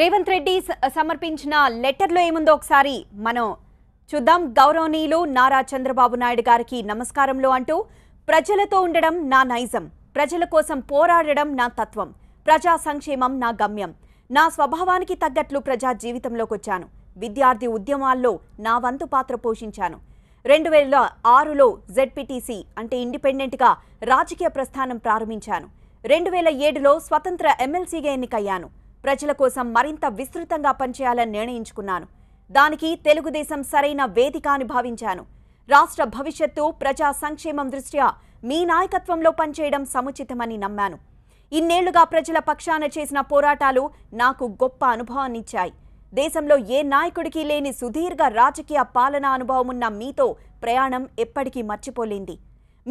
రేవంత్ రెడ్డి సమర్పించిన లెటర్లో ఏముందో ఒకసారి మనం చూద్దాం గౌరవనీయులు నారా చంద్రబాబు నాయుడు గారికి నమస్కారంలో అంటూ ప్రజలతో ఉండడం నా నైజం ప్రజల కోసం పోరాడడం నా తత్వం ప్రజా సంక్షేమం నా గమ్యం నా స్వభావానికి తగ్గట్లు ప్రజా జీవితంలోకి వచ్చాను విద్యార్థి ఉద్యమాల్లో నా వంతు పాత్ర పోషించాను రెండు వేల ఆరులో జెడ్పీటీసీ అంటే ఇండిపెండెంట్గా రాజకీయ ప్రస్థానం ప్రారంభించాను రెండు వేల ఏడులో స్వతంత్ర ఎమ్మెల్సీగా ఎన్నికయ్యాను ప్రజల కోసం మరింత విస్తృతంగా పనిచేయాలని నిర్ణయించుకున్నాను దానికి తెలుగుదేశం సరైన వేదిక అని భావించాను రాష్ట్ర భవిష్యత్తు ప్రజా సంక్షేమం దృష్ట్యా మీ నాయకత్వంలో పనిచేయడం సముచితమని నమ్మాను ఇన్నేళ్లుగా ప్రజల పక్షాన చేసిన పోరాటాలు నాకు గొప్ప అనుభవాన్నిచ్చాయి దేశంలో ఏ నాయకుడికి లేని సుదీర్ఘ రాజకీయ పాలనా అనుభవం ఉన్న మీతో ప్రయాణం ఎప్పటికీ మర్చిపోలేంది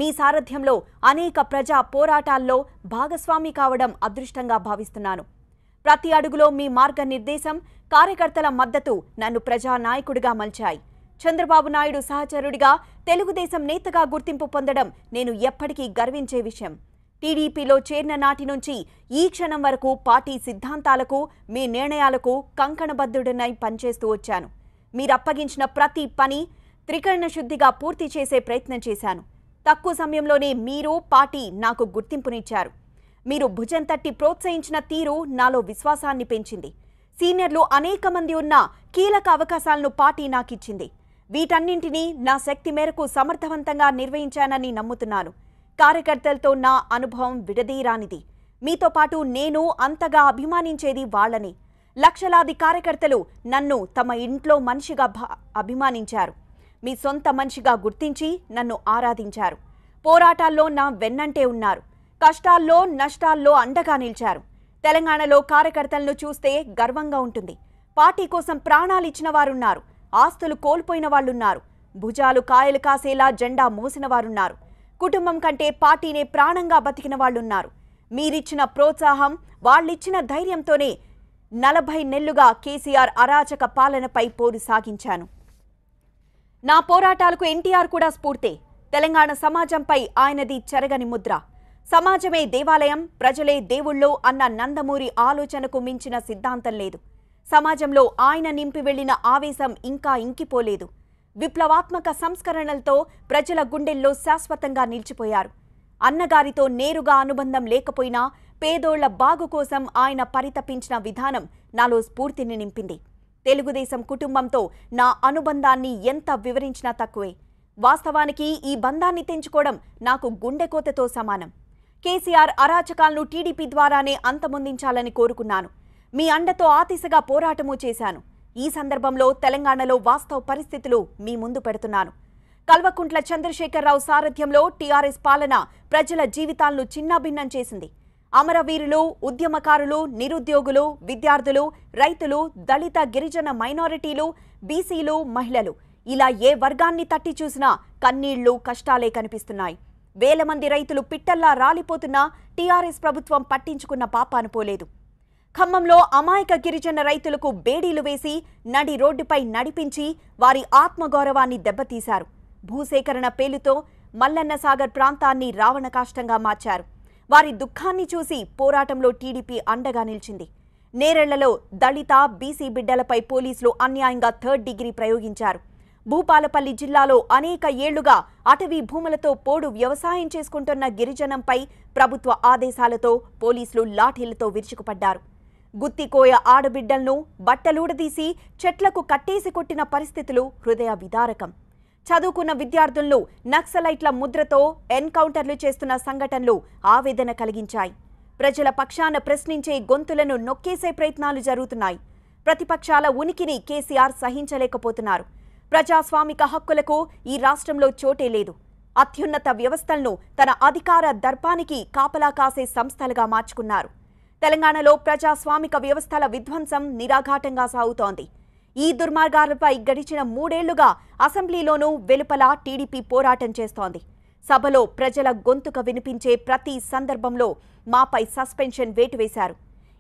మీ సారథ్యంలో అనేక ప్రజా పోరాటాల్లో భాగస్వామి కావడం అదృష్టంగా భావిస్తున్నాను ప్రతి అడుగులో మీ మార్గనిర్దేశం కార్యకర్తల మద్దతు నన్ను ప్రజానాయకుడిగా మలిచాయి చంద్రబాబు నాయుడు సహచరుడిగా తెలుగుదేశం నేతగా గుర్తింపు పొందడం నేను ఎప్పటికీ గర్వించే విషయం టీడీపీలో చేరిన నాటి నుంచి ఈ క్షణం వరకు పార్టీ సిద్ధాంతాలకు మీ నిర్ణయాలకు కంకణబద్ధుడనై పనిచేస్తూ వచ్చాను మీరప్పగించిన ప్రతి పని త్రికరణ శుద్ధిగా పూర్తి చేసే ప్రయత్నం చేశాను తక్కువ సమయంలోనే మీరు పార్టీ నాకు గుర్తింపునిచ్చారు మీరు భుజం తట్టి ప్రోత్సహించిన తీరు నాలో విశ్వాసాన్ని పెంచింది సీనియర్లు అనేక మంది ఉన్న కీలక అవకాశాలను పార్టీ నాకిచ్చింది వీటన్నింటినీ నా శక్తి మేరకు సమర్థవంతంగా నిర్వహించానని నమ్ముతున్నాను కార్యకర్తలతో నా అనుభవం విడదీరానిది మీతో పాటు నేను అంతగా అభిమానించేది వాళ్ళని లక్షలాది కార్యకర్తలు నన్ను తమ ఇంట్లో మనిషిగా అభిమానించారు మీ సొంత మనిషిగా గుర్తించి నన్ను ఆరాధించారు పోరాటాల్లో నా వెన్నంటే ఉన్నారు కష్టాల్లో నష్టాల్లో అండగా నిలిచారు తెలంగాణలో కార్యకర్తలను చూస్తే గర్వంగా ఉంటుంది పార్టీ కోసం ప్రాణాలు ఇచ్చిన వారున్నారు ఆస్తులు కోల్పోయిన వాళ్ళున్నారు భుజాలు కాయలు కాసేలా జెండా మోసిన వారున్నారు కుటుంబం కంటే పార్టీనే ప్రాణంగా బతికిన వాళ్ళున్నారు మీరిచ్చిన ప్రోత్సాహం వాళ్ళిచ్చిన ధైర్యంతోనే నలభై నెల్లుగా కేసీఆర్ అరాచక పాలనపై పోరు సాగించాను నా పోరాటాలకు ఎన్టీఆర్ కూడా స్ఫూర్తే తెలంగాణ సమాజంపై ఆయనది చెరగని ముద్ర సమాజమే దేవాలయం ప్రజలే దేవుళ్ళు అన్న నందమూరి ఆలోచనకు మించిన సిద్ధాంతం లేదు సమాజంలో ఆయన నింపి వెళ్లిన ఆవేశం ఇంకా ఇంకిపోలేదు విప్లవాత్మక సంస్కరణలతో ప్రజల గుండెల్లో శాశ్వతంగా నిలిచిపోయారు అన్నగారితో నేరుగా అనుబంధం లేకపోయినా పేదోళ్ల బాగు కోసం ఆయన పరితపించిన విధానం నాలో స్ఫూర్తిని నింపింది తెలుగుదేశం కుటుంబంతో నా అనుబంధాన్ని ఎంత వివరించినా తక్కువే వాస్తవానికి ఈ బంధాన్ని తెంచుకోవడం నాకు గుండెకోతతో సమానం కేసీఆర్ అరాచకాలను టీడీపీ ద్వారానే అంతమొందించాలని కోరుకున్నాను మీ అండతో ఆతిశగా పోరాటము చేశాను ఈ సందర్భంలో తెలంగాణలో వాస్తవ పరిస్థితులు మీ ముందు పెడుతున్నాను కల్వకుంట్ల చంద్రశేఖరరావు సారథ్యంలో టీఆర్ఎస్ పాలన ప్రజల జీవితాలను చిన్నాభిన్నం చేసింది అమరవీరులు ఉద్యమకారులు నిరుద్యోగులు విద్యార్థులు రైతులు దళిత గిరిజన మైనారిటీలు బీసీలు మహిళలు ఇలా ఏ వర్గాన్ని తట్టి చూసినా కన్నీళ్లు కష్టాలే కనిపిస్తున్నాయి వేల మంది రైతులు పిట్టల్లా రాలిపోతున్నా టీఆర్ఎస్ ప్రభుత్వం పట్టించుకున్న పాపాను పోలేదు ఖమ్మంలో అమాయక గిరిజన రైతులకు బేడీలు వేసి నడి రోడ్డుపై నడిపించి వారి ఆత్మగౌరవాన్ని దెబ్బతీశారు భూసేకరణ పేలుతో మల్లన్న సాగర్ ప్రాంతాన్ని రావణకాష్టంగా మార్చారు వారి దుఃఖాన్ని చూసి పోరాటంలో టీడీపీ అండగా నిలిచింది నేరళ్లలో దళిత బీసీ బిడ్డలపై పోలీసులు అన్యాయంగా థర్డ్ డిగ్రీ ప్రయోగించారు భూపాలపల్లి జిల్లాలో అనేక ఏళ్లుగా అటవీ భూములతో పోడు వ్యవసాయం చేసుకుంటున్న గిరిజనంపై ప్రభుత్వ ఆదేశాలతో పోలీసులు లాఠీలతో విరుచుకుపడ్డారు గుత్తికోయ ఆడబిడ్డలను బట్టలూడదీసి చెట్లకు కట్టేసి కొట్టిన పరిస్థితులు హృదయ విదారకం చదువుకున్న విద్యార్థులను నక్సలైట్ల ముద్రతో ఎన్కౌంటర్లు చేస్తున్న సంఘటనలు ఆవేదన కలిగించాయి ప్రజల పక్షాన ప్రశ్నించే గొంతులను నొక్కేసే ప్రయత్నాలు జరుగుతున్నాయి ప్రతిపక్షాల ఉనికిని కేసీఆర్ సహించలేకపోతున్నారు ప్రజాస్వామిక హక్కులకు ఈ రాష్ట్రంలో చోటే లేదు అత్యున్నత వ్యవస్థలను తన అధికార దర్పానికి కాపలా కాసే సంస్థలుగా మార్చుకున్నారు తెలంగాణలో ప్రజాస్వామిక వ్యవస్థల విధ్వంసం నిరాఘాటంగా సాగుతోంది ఈ దుర్మార్గాలపై గడిచిన మూడేళ్లుగా అసెంబ్లీలోనూ వెలుపల టీడీపీ పోరాటం చేస్తోంది సభలో ప్రజల గొంతుక వినిపించే ప్రతి సందర్భంలో మాపై సస్పెన్షన్ వేటు వేశారు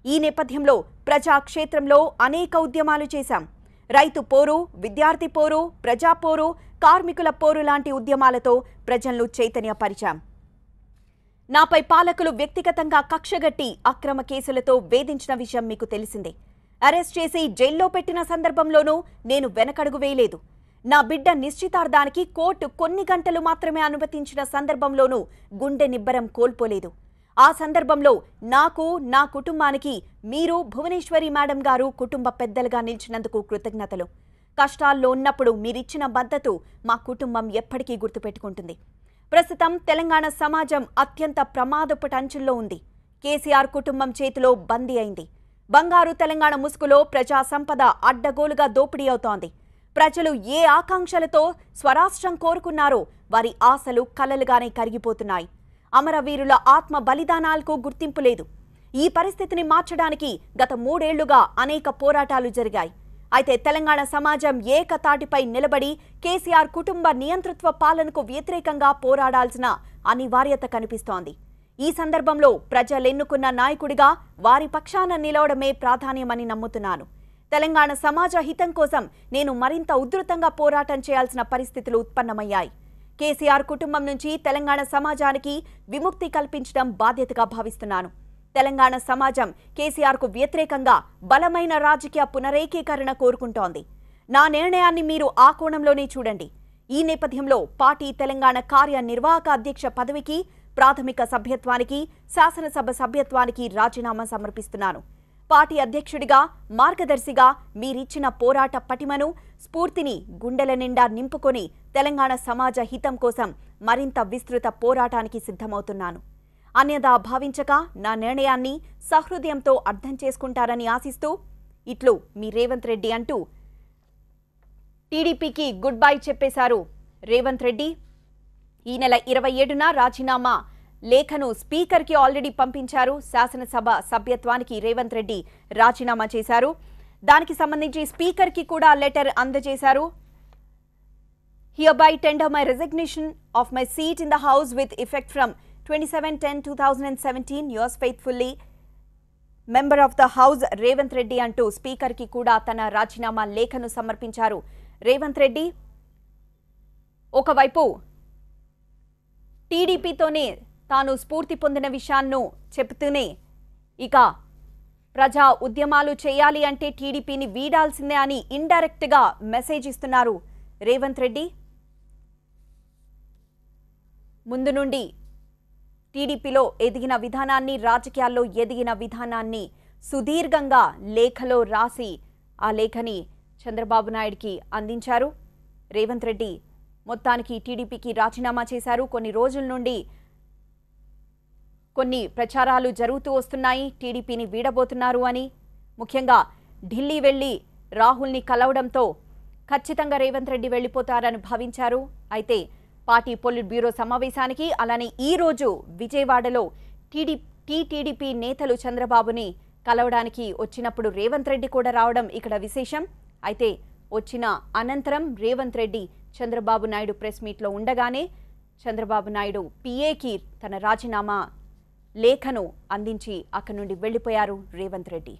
ఈ నేపథ్యంలో ప్రజాక్షేత్రంలో అనేక ఉద్యమాలు చేశాం రైతు పోరు విద్యార్థి పోరు ప్రజా పోరు కార్మికుల పోరు లాంటి ఉద్యమాలతో ప్రజలను చైతన్యపరిచాం నాపై పాలకులు వ్యక్తిగతంగా కక్షగట్టి అక్రమ కేసులతో వేధించిన విషయం మీకు తెలిసిందే అరెస్ట్ చేసి జైల్లో పెట్టిన సందర్భంలోనూ నేను వెనకడుగు వేయలేదు నా బిడ్డ నిశ్చితార్థానికి కోర్టు కొన్ని గంటలు మాత్రమే అనుమతించిన సందర్భంలోనూ గుండె నిబ్బరం కోల్పోలేదు ఆ సందర్భంలో నాకు నా కుటుంబానికి మీరు భువనేశ్వరి మేడం గారు కుటుంబ పెద్దలుగా నిలిచినందుకు కృతజ్ఞతలు కష్టాల్లో ఉన్నప్పుడు మీరిచ్చిన మద్దతు మా కుటుంబం ఎప్పటికీ గుర్తుపెట్టుకుంటుంది ప్రస్తుతం తెలంగాణ సమాజం అత్యంత ప్రమాదపు టంచుల్లో ఉంది కేసీఆర్ కుటుంబం చేతిలో బందీ అయింది బంగారు తెలంగాణ ముసుగులో ప్రజా సంపద అడ్డగోలుగా దోపిడీ అవుతోంది ప్రజలు ఏ ఆకాంక్షలతో స్వరాష్ట్రం కోరుకున్నారో వారి ఆశలు కలలుగానే కరిగిపోతున్నాయి అమరవీరుల ఆత్మ బలిదానాలకు గుర్తింపు లేదు ఈ పరిస్థితిని మార్చడానికి గత మూడేళ్లుగా అనేక పోరాటాలు జరిగాయి అయితే తెలంగాణ సమాజం ఏకతాటిపై నిలబడి కేసీఆర్ కుటుంబ నియంతృత్వ పాలనకు వ్యతిరేకంగా పోరాడాల్సిన అనివార్యత కనిపిస్తోంది ఈ సందర్భంలో ప్రజలెన్నుకున్న నాయకుడిగా వారి పక్షాన నిలవడమే ప్రాధాన్యమని నమ్ముతున్నాను తెలంగాణ సమాజ హితం కోసం నేను మరింత ఉధృతంగా పోరాటం చేయాల్సిన పరిస్థితులు ఉత్పన్నమయ్యాయి కేసీఆర్ కుటుంబం నుంచి తెలంగాణ సమాజానికి విముక్తి కల్పించడం బాధ్యతగా భావిస్తున్నాను తెలంగాణ సమాజం కేసీఆర్కు వ్యతిరేకంగా బలమైన రాజకీయ పునరేకీకరణ కోరుకుంటోంది నా నిర్ణయాన్ని మీరు ఆ కోణంలోనే చూడండి ఈ నేపథ్యంలో పార్టీ తెలంగాణ కార్యనిర్వాహక అధ్యక్ష పదవికి ప్రాథమిక సభ్యత్వానికి శాసనసభ సభ్యత్వానికి రాజీనామా సమర్పిస్తున్నాను పార్టీ అధ్యక్షుడిగా మార్గదర్శిగా మీరిచ్చిన పోరాట పటిమను స్ఫూర్తిని గుండెల నిండా నింపుకొని తెలంగాణ సమాజ హితం కోసం మరింత విస్తృత పోరాటానికి సిద్ధమవుతున్నాను అన్యదా భావించక నా నిర్ణయాన్ని సహృదయంతో అర్థం చేసుకుంటారని ఆశిస్తూ ఇట్లు మీ రేవంత్ రెడ్డి అంటూ టీడీపీకి గుడ్ బై చెప్పేశారు రేవంత్ రెడ్డి ఈ నెల ఇరవై ఏడున రాజీనామా లేఖను స్పీకర్కి ఆల్రెడీ పంపించారు శాసనసభ సభ్యత్వానికి రేవంత్ రెడ్డి రాజీనామా చేశారు దానికి సంబంధించి స్పీకర్కి కూడా లెటర్ అందజేశారు here by tender my resignation of my seat in the house with effect from twenty seven ten two thousand and seventeen yours faithfully member of the house Revanth Reddy అంటూ స్పీకర్కి కూడా తన రాజీనామా లేఖను సమర్పించారు రేవంత్ రెడ్డి ఒకవైపు టీడీపీతోనే తాను స్ఫూర్తి పొందిన విషయాన్ని చెబుతూనే ఇక ప్రజా ఉద్యమాలు చేయాలి అంటే టీడీపీని వీడాల్సిందే అని ఇండైరెక్ట్గా మెసేజ్ ఇస్తున్నారు రేవంత్ రెడ్డి ముందు నుండి టీడీపీలో ఎదిగిన విధానాన్ని రాజకీయాల్లో ఎదిగిన విధానాన్ని సుదీర్ఘంగా లేఖలో రాసి ఆ లేఖని చంద్రబాబు నాయుడికి అందించారు రేవంత్ రెడ్డి మొత్తానికి టీడీపీకి రాజీనామా చేశారు కొన్ని రోజుల నుండి కొన్ని ప్రచారాలు జరుగుతూ వస్తున్నాయి టీడీపీని వీడబోతున్నారు అని ముఖ్యంగా ఢిల్లీ వెళ్ళి రాహుల్ని కలవడంతో ఖచ్చితంగా రేవంత్ రెడ్డి వెళ్ళిపోతారని భావించారు అయితే పార్టీ పొలిట్ బ్యూరో సమావేశానికి అలానే ఈరోజు విజయవాడలో టీడీ టీటీడీపీ నేతలు చంద్రబాబుని కలవడానికి వచ్చినప్పుడు రేవంత్ రెడ్డి కూడా రావడం ఇక్కడ విశేషం అయితే వచ్చిన అనంతరం రేవంత్ రెడ్డి చంద్రబాబు నాయుడు ప్రెస్ మీట్లో ఉండగానే చంద్రబాబు నాయుడు పిఏకి తన రాజీనామా లేఖను అందించి అక్కడి నుండి వెళ్లిపోయారు రేవంత్ రెడ్డి